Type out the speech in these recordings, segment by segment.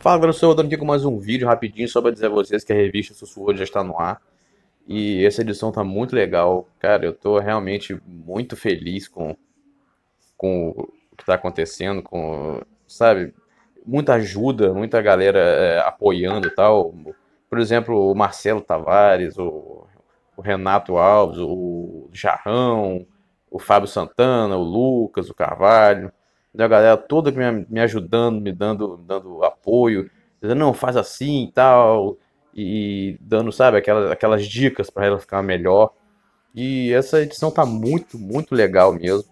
Fala galera, eu estou voltando aqui com mais um vídeo rapidinho só para dizer a vocês que a revista Sussurro já está no ar e essa edição tá muito legal, cara, eu tô realmente muito feliz com, com o que tá acontecendo, com, sabe, muita ajuda, muita galera é, apoiando e tal, por exemplo, o Marcelo Tavares, o, o Renato Alves, o Jarrão, o Fábio Santana, o Lucas, o Carvalho, da galera toda me, me ajudando, me dando, dando apoio, dizendo, não, faz assim e tal, e dando, sabe, aquelas, aquelas dicas para ela ficar melhor. E essa edição tá muito, muito legal mesmo.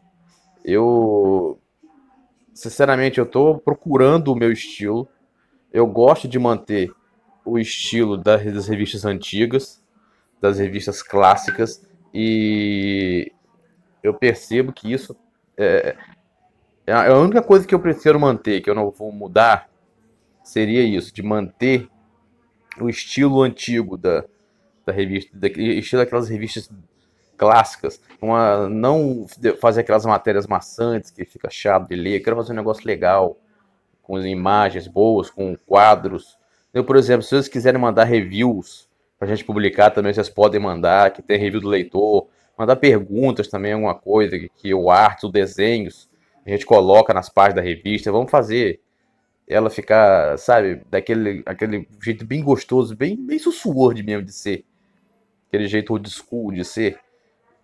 Eu, sinceramente, eu tô procurando o meu estilo. Eu gosto de manter o estilo das, das revistas antigas, das revistas clássicas, e eu percebo que isso é, é, a única coisa que eu prefiro manter, que eu não vou mudar, seria isso, de manter o estilo antigo da, da revista, da, estilo daquelas revistas clássicas, uma, não fazer aquelas matérias maçantes que fica chato de ler, eu quero fazer um negócio legal, com imagens boas, com quadros. Eu, por exemplo, se vocês quiserem mandar reviews para a gente publicar também, vocês podem mandar, que tem review do leitor, mandar perguntas também, alguma é coisa, que, que eu arte os desenhos, a gente coloca nas páginas da revista, vamos fazer ela ficar, sabe, daquele aquele jeito bem gostoso, bem, bem de mesmo de ser. Aquele jeito old school de ser.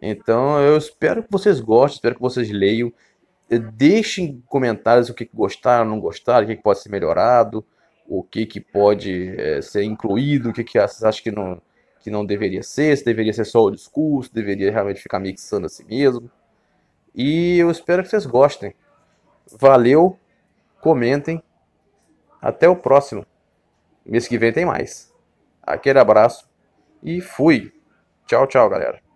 Então eu espero que vocês gostem, espero que vocês leiam. Eh, deixem comentários o que gostaram, não gostaram, o que pode ser melhorado, o que, que pode é, ser incluído, o que, que vocês acham que não, que não deveria ser, se deveria ser só o discurso se deveria realmente ficar mixando a si mesmo. E eu espero que vocês gostem. Valeu, comentem. Até o próximo. Mês que vem tem mais. Aquele abraço e fui. Tchau, tchau, galera.